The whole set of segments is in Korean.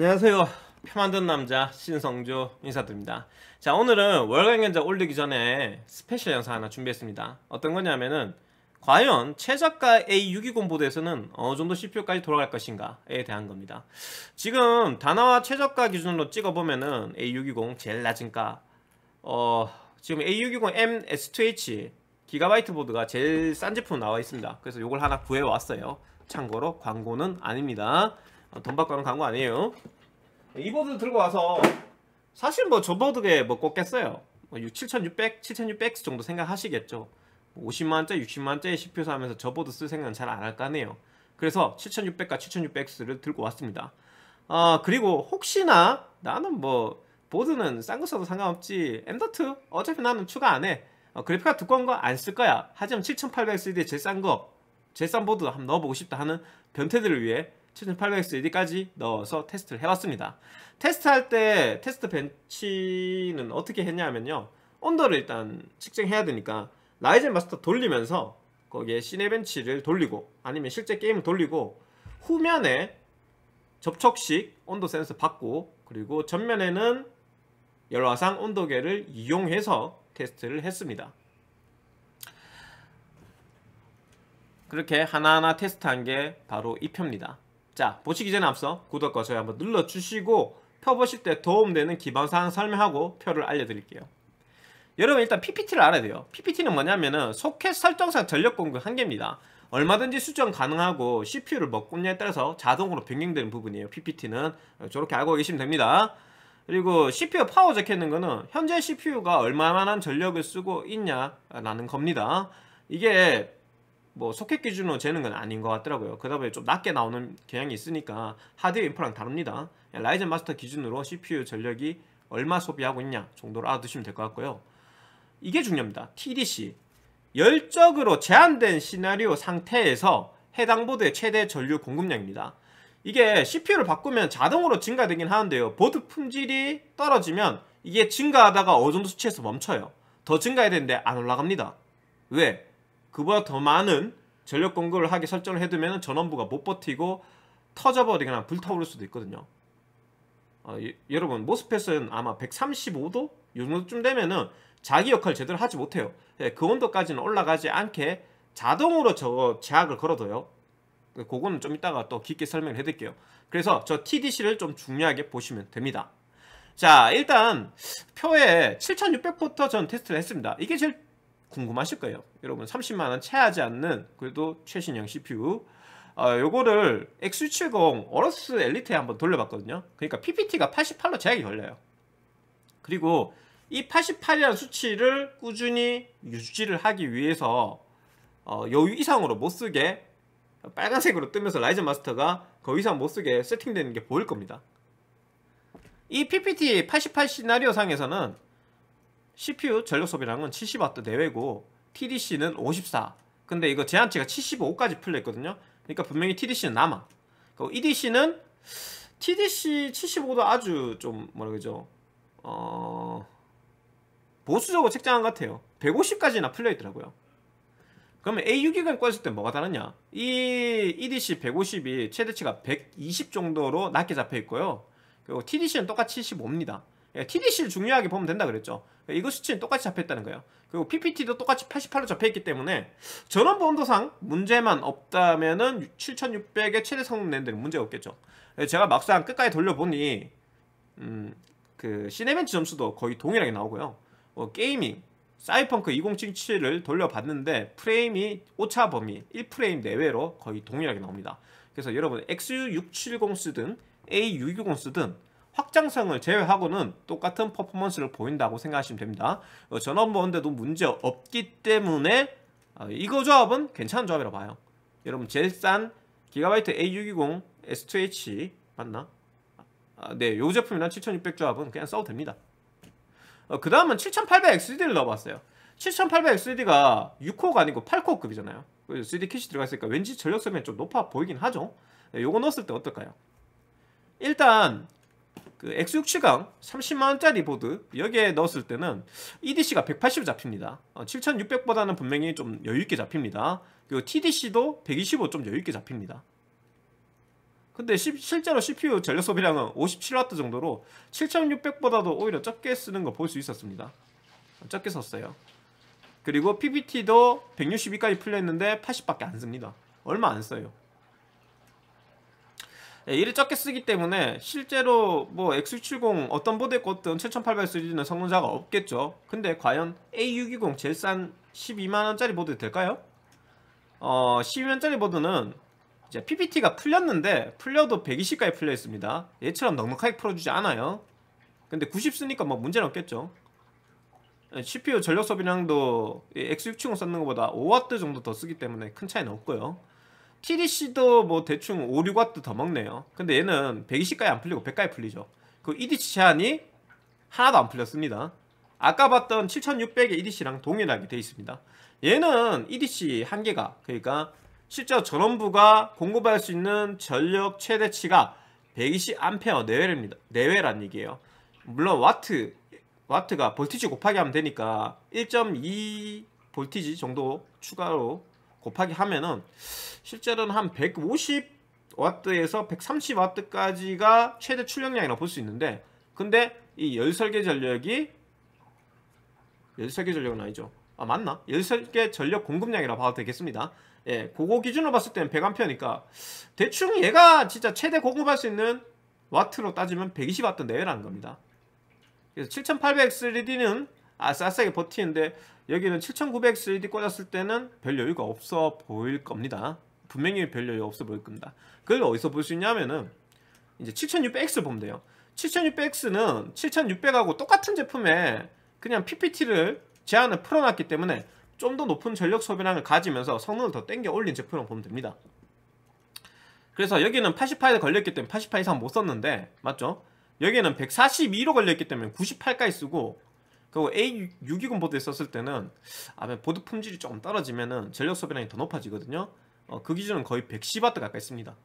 안녕하세요 표 만든 남자 신성주 인사드립니다 자 오늘은 월간 견자 올리기 전에 스페셜 영상 하나 준비했습니다 어떤 거냐면은 과연 최저가 A620 보드에서는 어느 정도 CPU까지 돌아갈 것인가에 대한 겁니다 지금 단화와 최저가 기준으로 찍어보면은 A620 제일 낮은 가 어, 지금 A620M S2H 기가바이트 보드가 제일 싼 제품 나와 있습니다 그래서 이걸 하나 구해왔어요 참고로 광고는 아닙니다 어, 돈 받고 하는 광고 아니에요. 이 보드 들고 와서 사실 뭐 저 보드에 뭐 꽂겠어요. 뭐 7600, 7 6 0 0 정도 생각하시겠죠. 50만원짜리, 뭐 60만원짜리 CPU 사면서 저 보드 쓸 생각은 잘 안할까아니요 그래서 7600과 7600X를 들고 왔습니다. 아, 그리고 혹시나 나는 뭐 보드는 싼 거 써도 상관없지. 엔더트 어차피 나는 추가 안 해. 어, 그래픽카 두꺼운 거 안 쓸 거야. 하지만 7800 CD 즈 제일 싼 거, 제일 싼 보드 한번 넣어보고 싶다 하는 변태들을 위해 7800XD까지 넣어서 테스트를 해봤습니다. 테스트할 때 테스트 벤치는 어떻게 했냐면요. 온도를 일단 측정해야 되니까 라이젠 마스터 돌리면서 거기에 시네 벤치를 돌리고 아니면 실제 게임을 돌리고 후면에 접촉식 온도 센서 받고 그리고 전면에는 열화상 온도계를 이용해서 테스트를 했습니다. 그렇게 하나하나 테스트한 게 바로 이 표입니다. 자 보시기 전에 앞서 구독과 좋아요 한번 눌러주시고 펴 보실 때 도움되는 기본사항 설명하고 표를 알려드릴게요 여러분 일단 PPT를 알아야 돼요 PPT는 뭐냐면은 소켓 설정상 전력 공급 한계입니다 얼마든지 수정 가능하고 CPU를 먹고냐에 따라서 자동으로 변경되는 부분이에요 PPT는 저렇게 알고 계시면 됩니다 그리고 CPU 파워 적혀있는 거는 현재 CPU가 얼마만한 전력을 쓰고 있냐라는 겁니다 이게 뭐 소켓 기준으로 재는 건 아닌 것 같더라고요. 그다음에 좀 낮게 나오는 경향이 있으니까 하드웨어 인프랑 다릅니다. 라이젠 마스터 기준으로 CPU 전력이 얼마 소비하고 있냐 정도로 알아두시면 될 것 같고요. 이게 중요합니다. TDC 열적으로 제한된 시나리오 상태에서 해당 보드의 최대 전류 공급량입니다. 이게 CPU를 바꾸면 자동으로 증가되긴 하는데요. 보드 품질이 떨어지면 이게 증가하다가 어느 정도 수치에서 멈춰요. 더 증가해야 되는데 안 올라갑니다. 왜? 그보다 더 많은 전력 공급을 하게 설정을 해두면 전원부가 못 버티고 터져버리거나 불타오를 수도 있거든요. 어, 예, 여러분 모스펫은 아마 135도? 이 정도쯤 되면은 자기 역할 제대로 하지 못해요. 예, 그 온도까지는 올라가지 않게 자동으로 저 제약을 걸어둬요. 그거는 좀 이따가 또 깊게 설명을 해드릴게요. 그래서 저 TDC를 좀 중요하게 보시면 됩니다. 자 일단 표에 7600포터 전 테스트를 했습니다. 이게 제일 궁금하실 거예요. 여러분 30만 원 채하지 않는 그래도 최신형 CPU 어, 아, 요거를 X70 어로스 엘리트에 한번 돌려봤거든요. 그러니까 PPT가 88로 제약이 걸려요. 그리고 이 88이라는 수치를 꾸준히 유지를 하기 위해서 어, 여유 이상으로 못 쓰게 빨간색으로 뜨면서 라이젠 마스터가 그 이상 못 쓰게 세팅되는 게 보일 겁니다. 이 PPT 88 시나리오 상에서는 CPU 전력 소비량은 70W 내외고 TDC는 54 근데 이거 제한치가 75까지 풀려있거든요 그러니까 분명히 TDC는 남아 그리고 EDC는 TDC 75도 아주 좀 뭐라 그러죠 어... 보수적으로 책정한 것 같아요 150까지나 풀려있더라고요 그러면 A620 꺼졌을 때 뭐가 다르냐 이 EDC 150이 최대치가 120 정도로 낮게 잡혀있고요 그리고 TDC는 똑같이 75입니다 예, TDC를 중요하게 보면 된다 그랬죠 이거 수치는 똑같이 잡혔다는 거예요. 그리고 PPT도 똑같이 88로 잡혀있기 때문에 전원보도상 문제만 없다면은 7600의 최대 성능 낸데는 문제 없겠죠. 제가 막상 끝까지 돌려보니 음, 그 시네벤치 점수도 거의 동일하게 나오고요. 어, 게이밍, 사이펑크 2077을 돌려봤는데 프레임이 오차 범위 1프레임 내외로 거의 동일하게 나옵니다. 그래서 여러분 XU670 쓰든 A620 쓰든 확장성을 제외하고는 똑같은 퍼포먼스를 보인다고 생각하시면 됩니다. 어, 전원번데도 문제 없기 때문에 어, 이거 조합은 괜찮은 조합이라 봐요. 여러분 제일 싼 기가바이트 A620 S2H 맞나? 아, 네, 요 제품이랑 7600 조합은 그냥 써도 됩니다. 어, 그 다음은 7800XD를 넣어봤어요. 7800XD가 6코어가 아니고 8코어급이잖아요. 그 d 킷이 들어가 있으니까 왠지 전력 소비좀 높아 보이긴 하죠. 네, 요거 넣었을 때 어떨까요? 일단 그 X67강 30만원짜리 보드 여기에 넣었을 때는 EDC가 180 잡힙니다 어, 7600보다는 분명히 좀 여유있게 잡힙니다 그리고 TDC도 125 좀 여유있게 잡힙니다 근데 시, 실제로 CPU 전력 소비량은 57W 정도로 7600보다도 오히려 적게 쓰는 거 볼 수 있었습니다 어, 적게 썼어요 그리고 PPT도 162까지 풀려있는데 80밖에 안 씁니다 얼마 안 써요 일을 예, 적게 쓰기 때문에 실제로 뭐 X70 어떤 보드에 꽂든 7800 쓰지는 성능자가 없겠죠 근데 과연 A620 제일 싼 12만원짜리 보드 될까요? 어 12만원짜리 보드는 이제 PPT가 풀렸는데 풀려도 120까지 풀려있습니다 얘처럼 넉넉하게 풀어주지 않아요 근데 90 쓰니까 뭐 문제는 없겠죠 CPU 예, 전력 소비량도 X670 썼는 것보다 5W 정도 더 쓰기 때문에 큰 차이는 없고요 TDC도 뭐 대충 5, 6 w 더 먹네요. 근데 얘는 120까지 안 풀리고 100까지 풀리죠. 그 EDC 제한이 하나도 안 풀렸습니다. 아까 봤던 7600의 EDC랑 동일하게 되어 있습니다. 얘는 EDC 한계가 그러니까 실제 전원부가 공급할 수 있는 전력 최대치가 120A 내외랍니다. 내외란 얘기예요. 물론 와트 와트가 볼티지 곱하기 하면 되니까 1.2 볼티지 정도 추가로 곱하기 하면은 실제로는 한 150W에서 130W까지가 최대 출력량이라고 볼 수 있는데 근데 이 열설계 전력이 열설계 전력은 아니죠. 아 맞나? 열설계 전력 공급량이라 고 봐도 되겠습니다. 예, 그거 기준으로 봤을 때는 100A니까 대충 얘가 진짜 최대 공급할 수 있는 와트로 따지면 120W 내외라는 겁니다. 그래서 7800X3D는 아 싸싸게 버티는데 여기는 7900 3D 꽂았을 때는 별 여유가 없어 보일 겁니다 분명히 별 여유 없어 보일 겁니다 그걸 어디서 볼 수 있냐면은 이제 7600X를 보면 돼요 7600X는 7600하고 똑같은 제품에 그냥 PPT를 제한을 풀어놨기 때문에 좀 더 높은 전력 소비량을 가지면서 성능을 더 땡겨 올린 제품이라 보면 됩니다 그래서 여기는 88에 걸렸기 때문에 88 이상 못 썼는데 맞죠? 여기는 142로 걸렸기 때문에 98까지 쓰고 그리고 A620 보드에 썼을 때는 아, 뭐 보드 품질이 조금 떨어지면은 전력 소비량이 더 높아지거든요. 어, 그 기준은 거의 110W 가까이 씁니다.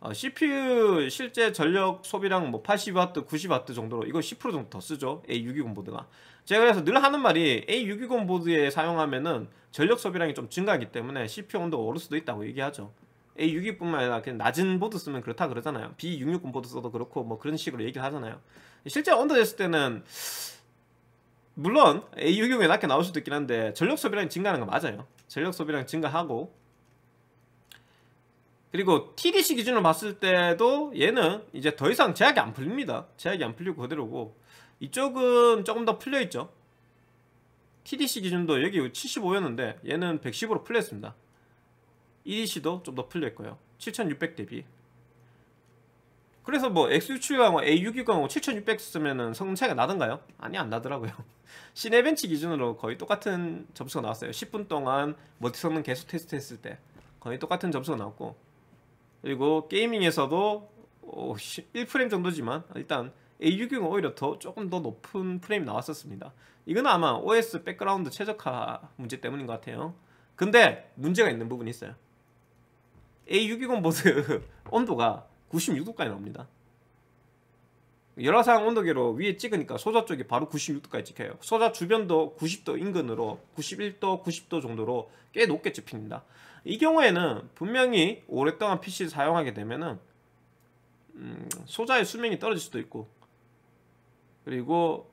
어, CPU 실제 전력 소비량 뭐 80W, 90W 정도로 이거 10% 정도 더 쓰죠. A620 보드가. 제가 그래서 늘 하는 말이 A620 보드에 사용하면은 전력 소비량이 좀 증가하기 때문에 CPU 온도가 오를 수도 있다고 얘기하죠. A620뿐만 아니라 그냥 낮은 보드 쓰면 그렇다 그러잖아요. B660 보드 써도 그렇고 뭐 그런 식으로 얘기를 하잖아요. 실제 언더됐을 때는 물론 AU 경우에 낮게 나올 수도 있긴 한데 전력 소비량이 증가하는 거 맞아요 전력 소비량 증가하고 그리고 TDC 기준으로 봤을 때도 얘는 이제 더 이상 제약이 안 풀립니다 제약이 안 풀리고 그대로고 이쪽은 조금 더 풀려있죠 TDC 기준도 여기 75였는데 얘는 110으로 풀렸습니다 EDC도 좀 더 풀렸고요 7600 대비 그래서 뭐 X67광고, 뭐 a 6 6 0고7600 쓰면은 성차이가 나던가요? 아니 안 나더라고요. 시네벤치 기준으로 거의 똑같은 점수가 나왔어요. 10분 동안 멀티 성능 계속 테스트했을 때 거의 똑같은 점수가 나왔고 그리고 게이밍에서도 1프레임 정도지만 일단 A660은 오히려 더 조금 더 높은 프레임 이 나왔었습니다. 이건 아마 OS 백그라운드 최적화 문제 때문인 것 같아요. 근데 문제가 있는 부분이 있어요. A620 보드 온도가 96도까지 나옵니다. 열화상 온도계로 위에 찍으니까 소자 쪽이 바로 96도까지 찍혀요. 소자 주변도 90도 인근으로 91도, 90도 정도로 꽤 높게 찍힙니다. 이 경우에는 분명히 오랫동안 PC를 사용하게 되면은 음, 소자의 수명이 떨어질 수도 있고 그리고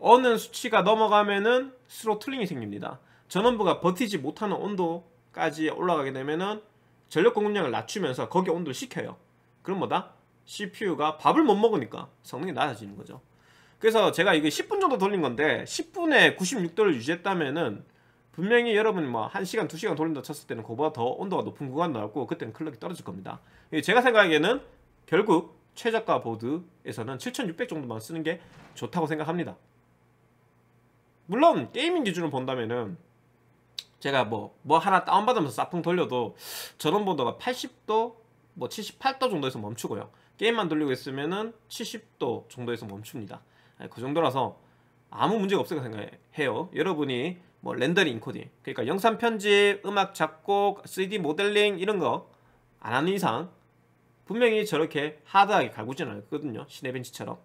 어느 수치가 넘어가면은 스로틀링이 생깁니다. 전원부가 버티지 못하는 온도까지 올라가게 되면은 전력 공급량을 낮추면서 거기 온도를 식혀요. 그럼 뭐다? CPU가 밥을 못 먹으니까 성능이 낮아지는 거죠. 그래서 제가 이게 10분 정도 돌린 건데 10분에 96도를 유지했다면은 분명히 여러분 뭐 1시간, 2시간 돌린다 쳤을 때는 그보다 더 온도가 높은 구간 도 나왔고 그때는 클럭이 떨어질 겁니다. 예, 제가 생각하기에는 결국 최저가 보드에서는 7600 정도만 쓰는 게 좋다고 생각합니다. 물론 게이밍 기준으로 본다면은 제가 뭐, 뭐 하나 다운받으면서 싸풍 돌려도 전원보드가 80도, 뭐 78도 정도에서 멈추고요. 게임만 돌리고 있으면은 70도 정도에서 멈춥니다. 예, 그 정도라서 아무 문제가 없을 거 생각해요. 여러분이 뭐 렌더링 인 코딩, 그러니까 영상 편집, 음악 작곡, 3D 모델링 이런 거 안 하는 이상 분명히 저렇게 하드하게 갈구진는 않거든요. 시네벤치처럼.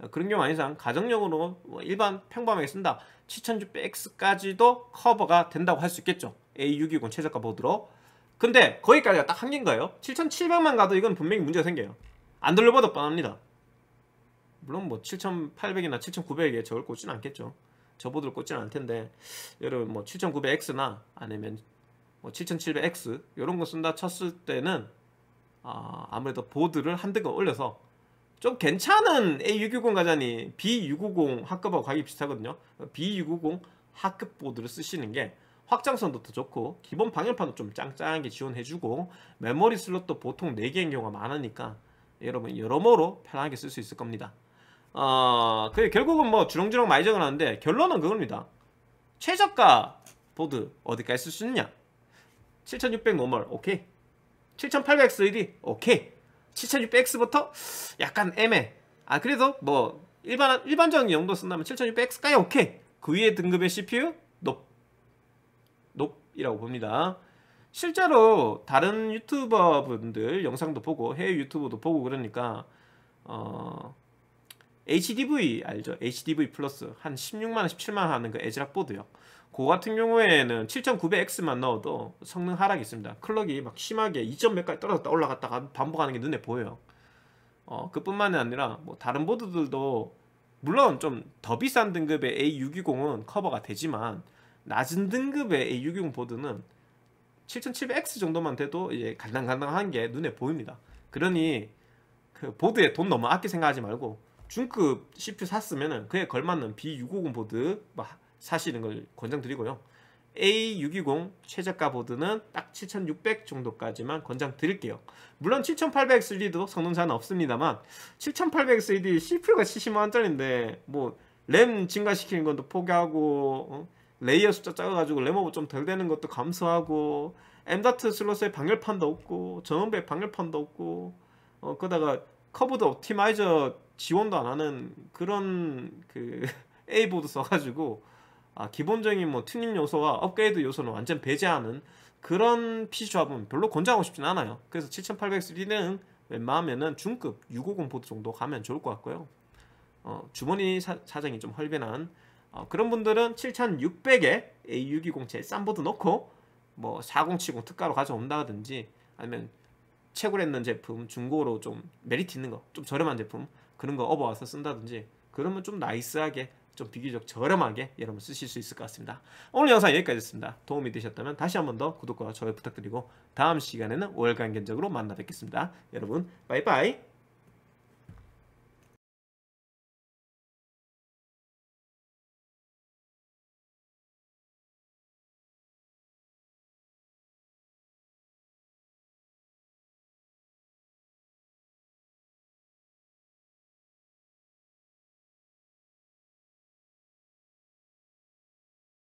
어, 그런 경우 아닌이상 가정용으로 뭐 일반 평범하게 쓴다. 7 0 0 0 x 까지도 커버가 된다고 할 수 있겠죠. A620 최저가 보드로 근데 거기까지가 딱 한개인가요 7700만 가도 이건 분명히 문제가 생겨요 안 돌려봐도 뻔합니다 물론 뭐 7800이나 7900에 저걸 꽂진 않겠죠 저보드를 꽂진 않텐데 여러분 뭐 7900X나 아니면 뭐 7700X 이런 거 쓴다 쳤을 때는 아, 아무래도 보드를 한대가 올려서 좀 괜찮은 A660 가자니 B650 학급하고 가격이 비슷하거든요 B650 학급 보드를 쓰시는 게 확장성도 더 좋고 기본 방열판도 좀 짱짱하게 지원해주고 메모리 슬롯도 보통 4개인 경우가 많으니까 여러분 여러모로 편하게 쓸 수 있을 겁니다. 어, 그 결국은 뭐 주렁주렁 많이 적어놨는데 결론은 그겁니다. 최저가 보드 어디까지 쓸 수 있냐? 7600 노멀 오케이 7800 3D 오케이 7600X부터 약간 애매 아 그래도 뭐 일반, 일반적인 용도 쓴다면 7600X까지 오케이 그 위에 등급의 CPU 높 높이라고 봅니다. 실제로 다른 유튜버 분들 영상도 보고 해외 유튜브도 보고 그러니까 어, HDV 알죠? HDV 플러스 한 16만원 17만원 하는 그 에즈락 보드요 그 같은 경우에는 7.900X만 넣어도 성능 하락이 있습니다 클럭이 막 심하게 2점 몇까지 떨어졌다 올라갔다가 반복하는 게 눈에 보여요 어, 그뿐만이 아니라 뭐 다른 보드들도 물론 좀 더 비싼 등급의 A620은 커버가 되지만 낮은 등급의 A60 보드는 7700X 정도만 돼도 이제 간당간당한 게 눈에 보입니다. 그러니 그 보드에 돈 너무 아껴 생각하지 말고 중급 CPU 샀으면 그에 걸맞는 B650 보드 뭐 사시는 걸 권장드리고요. A620 최저가 보드는 딱 7600 정도까지만 권장드릴게요. 물론 7800XD도 성능 차는 없습니다만 7800XD CPU가 70만원짜리인데 뭐 램 증가시키는 것도 포기하고 어? 레이어 숫자 작아가지고 레모브 좀 덜 되는 것도 감소하고 엠다트 슬롯에 방열판도 없고 전원배 방열판도 없고 어 그러다가 커브드 옵티마이저 지원도 안 하는 그런 그 A 보드 써가지고 아 기본적인 뭐 튜닝 요소와 업그레이드 요소는 완전 배제하는 그런 PC 조합은 별로 권장하고 싶진 않아요. 그래서 7800-3는 웬만하면은 중급 650 보드 정도 가면 좋을 것 같고요. 어, 주머니 사, 정이좀 헐변한 어, 그런 분들은 7600에 A620제 싼 보드 넣고 뭐 4070 특가로 가져온다든지 아니면 채굴했는 제품 중고로 좀 메리트 있는 거 좀 저렴한 제품 그런 거 업어와서 쓴다든지 그러면 좀 나이스하게 좀 비교적 저렴하게 여러분 쓰실 수 있을 것 같습니다. 오늘 영상 여기까지였습니다. 도움이 되셨다면 다시 한 번 더 구독과 좋아요 부탁드리고 다음 시간에는 월간 견적으로 만나 뵙겠습니다. 여러분 바이바이